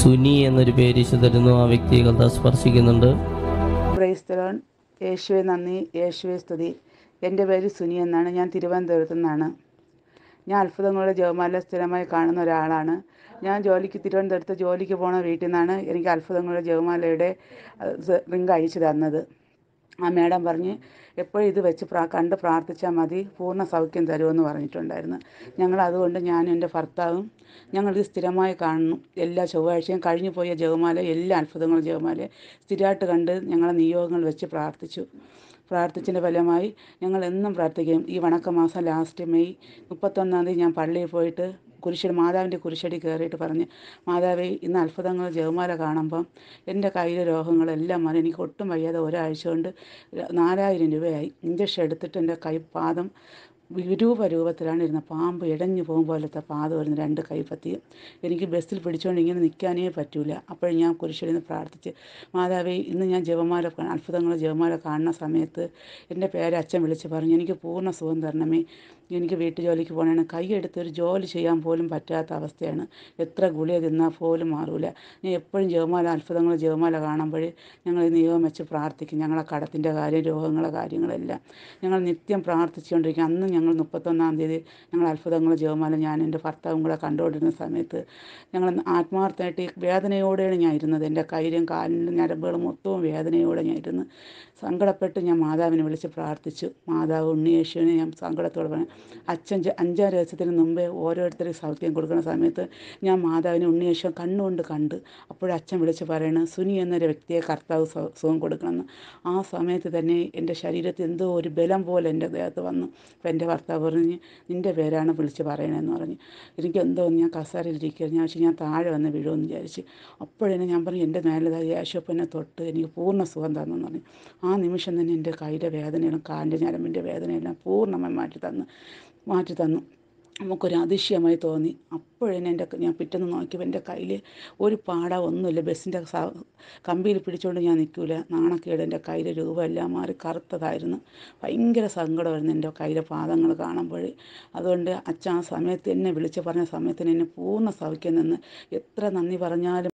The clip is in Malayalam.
സുനി എന്നൊരു പേര് ഈശോ തരുന്നു ആ വ്യക്തിയെ കഥ സ്പർശിക്കുന്നുണ്ട് ക്രൈസ്തലോൺ യേശുവെ നന്ദി യേശുവെ സ്തുതി എൻ്റെ പേര് സുനി എന്നാണ് ഞാൻ തിരുവനന്തപുരത്തു നിന്നാണ് ഞാൻ അത്ഭുതങ്ങളുടെ ജോമാല സ്ഥിരമായി കാണുന്ന ഒരാളാണ് ഞാൻ ജോലിക്ക് തിരുവനന്തപുരത്ത് ജോലിക്ക് പോണ വീട്ടിൽ നിന്നാണ് എനിക്ക് അത്ഭുതങ്ങളുടെ ജോമാലയുടെ റിങ്ക് അയച്ചു തന്നത് ആ മേഡം പറഞ്ഞ് എപ്പോഴും ഇത് വെച്ച് പ്രാ കണ്ട് പ്രാർത്ഥിച്ചാൽ മതി പൂർണ്ണ സൗഖ്യം തരുമെന്ന് പറഞ്ഞിട്ടുണ്ടായിരുന്നു ഞങ്ങൾ അതുകൊണ്ട് ഞാനും എൻ്റെ ഭർത്താവും ഞങ്ങൾ സ്ഥിരമായി കാണുന്നു എല്ലാ ചൊവ്വാഴ്ചയും കഴിഞ്ഞു പോയ ജപമാല എല്ലാ അത്ഭുതങ്ങളും ജപമാല സ്ഥിരമായിട്ട് കണ്ട് ഞങ്ങളെ നിയോഗങ്ങൾ വെച്ച് പ്രാർത്ഥിച്ചു പ്രാർത്ഥിച്ചതിൻ്റെ ഫലമായി ഞങ്ങൾ എന്നും പ്രാർത്ഥിക്കും ഈ വണക്കമാസം ലാസ്റ്റ് മെയ് മുപ്പത്തൊന്നാം തീയതി ഞാൻ പള്ളിയിൽ പോയിട്ട് കുരിശടി മാതാവിൻ്റെ കുരിശടി കയറിയിട്ട് പറഞ്ഞ് മാതാവേ ഇന്ന് അത്ഭുതങ്ങൾ ജവമാല കാണുമ്പം എൻ്റെ കയ്യിലെ രോഗങ്ങളെല്ലാം മാറി എനിക്ക് ഒട്ടും വയ്യാതെ ഒരാഴ്ച കൊണ്ട് നാലായിരം രൂപയായി ഇഞ്ചക്ഷൻ എടുത്തിട്ട് എൻ്റെ കൈ പാദം രൂപത്തിലാണ് ഇരുന്ന പാമ്പ് ഇടഞ്ഞു പോകും പോലത്തെ വരുന്ന രണ്ട് കൈപ്പത്തിയും എനിക്ക് ബസ്സിൽ പിടിച്ചുകൊണ്ട് ഇങ്ങനെ നിൽക്കാനേ പറ്റൂല അപ്പോഴും ഞാൻ നിന്ന് പ്രാർത്ഥിച്ച് മാതാവേ ഇന്ന് ഞാൻ ജപമാല അത്ഭുതങ്ങൾ ജപമാല കാണുന്ന സമയത്ത് എൻ്റെ പേര് അച്ഛൻ വിളിച്ച് പറഞ്ഞു എനിക്ക് പൂർണ്ണ സുഖം തരണമേ എനിക്ക് വീട്ടു ജോലിക്ക് പോകണമെന്ന് കൈയെടുത്ത് ഒരു ജോലി ചെയ്യാൻ പോലും പറ്റാത്ത അവസ്ഥയാണ് എത്ര ഗുളിക തിന്നാൽ പോലും മാറൂല ഞാൻ എപ്പോഴും ജപമാല അത്ഭുതങ്ങൾ ജപമാല കാണുമ്പോൾ ഞങ്ങൾ നിയമം വെച്ച് പ്രാർത്ഥിക്കും ഞങ്ങളെ കടത്തിൻ്റെ കാര്യം രോഗങ്ങളെ കാര്യങ്ങളെല്ലാം ഞങ്ങൾ നിത്യം പ്രാർത്ഥിച്ചുകൊണ്ടിരിക്കും അന്ന് ഞങ്ങൾ മുപ്പത്തൊന്നാം തീയതി ഞങ്ങൾ അത്ഭുതങ്ങൾ ജീവമാല ഞാൻ എൻ്റെ ഭർത്താവും കൂടെ കണ്ടുകൊണ്ടിരുന്ന സമയത്ത് ഞങ്ങൾ ആത്മാർത്ഥമായിട്ട് വേദനയോടെയാണ് ഞാൻ ഇരുന്നത് എൻ്റെ കൈയിലും കാലിലും ഞരമ്പുകളും മൊത്തവും വേദനയോടെ ഞാൻ ഇരുന്ന് സങ്കടപ്പെട്ട് ഞാൻ മാതാവിനെ വിളിച്ച് പ്രാർത്ഥിച്ചു മാതാവ് ഉണ്ണിയേശുവിനെ ഞാൻ സങ്കടത്തോടെ പറഞ്ഞു അച്ഛൻ അഞ്ചാം രഹസ്യത്തിന് മുമ്പേ ഓരോരുത്തരും സൗഖ്യം കൊടുക്കുന്ന സമയത്ത് ഞാൻ മാതാവിനെ ഉണ്ണിയേശുവൻ കണ്ണുകൊണ്ട് കണ്ട് അച്ഛൻ വിളിച്ച് പറയണത് സുനി എന്നൊരു വ്യക്തിയെ കർത്താവ് സുഖം കൊടുക്കണമെന്ന് ആ സമയത്ത് തന്നെ എൻ്റെ ശരീരത്തിൽ എന്തോ ഒരു ബലം പോലെ എൻ്റെ ദേഹത്ത് വന്നു അപ്പം എൻ്റെ ഭർത്താവ് പറഞ്ഞ് നിൻ്റെ പേരാണ് വിളിച്ച് പറയണതെന്ന് പറഞ്ഞ് എനിക്ക് എന്തോ ഞാൻ കസേരയിൽ ഞാൻ പക്ഷേ ഞാൻ താഴെ വന്ന് വീഴുമെന്ന് വിചാരിച്ച് അപ്പോഴേ ഞാൻ പറഞ്ഞു എൻ്റെ മേലതായി യേശോപ്പനെ തൊട്ട് എനിക്ക് പൂർണ്ണ സുഖം തന്നെന്ന് പറഞ്ഞു ആ നിമിഷം തന്നെ എൻ്റെ കൈയുടെ വേദനയെല്ലാം കാലിൻ്റെ ഞരമ്പിൻ്റെ വേദനയെല്ലാം പൂർണ്ണമായി മാറ്റി തന്നു മാറ്റി തന്നു നമുക്കൊരു അതിശയമായി തോന്നി അപ്പോഴേ എൻ്റെ ഞാൻ പിറ്റൊന്ന് നോക്കിയപ്പോൾ എൻ്റെ കയ്യിൽ ഒരു പാട ഒന്നുമില്ല ബസ്സിൻ്റെ കമ്പിയിൽ പിടിച്ചുകൊണ്ട് ഞാൻ നിൽക്കില്ല നാണക്കേട് എൻ്റെ കയ്യിൽ രൂപ എല്ലാം മാറി കറുത്തതായിരുന്നു ഭയങ്കര സങ്കടമായിരുന്നു എൻ്റെ കയ്യിലെ പാദങ്ങൾ കാണുമ്പോൾ അതുകൊണ്ട് അച്ഛൻ ആ സമയത്ത് എന്നെ വിളിച്ച് പറഞ്ഞ സമയത്തിന് എന്നെ പൂർണ്ണ സൗഖ്യം നിന്ന് എത്ര നന്ദി പറഞ്ഞാലും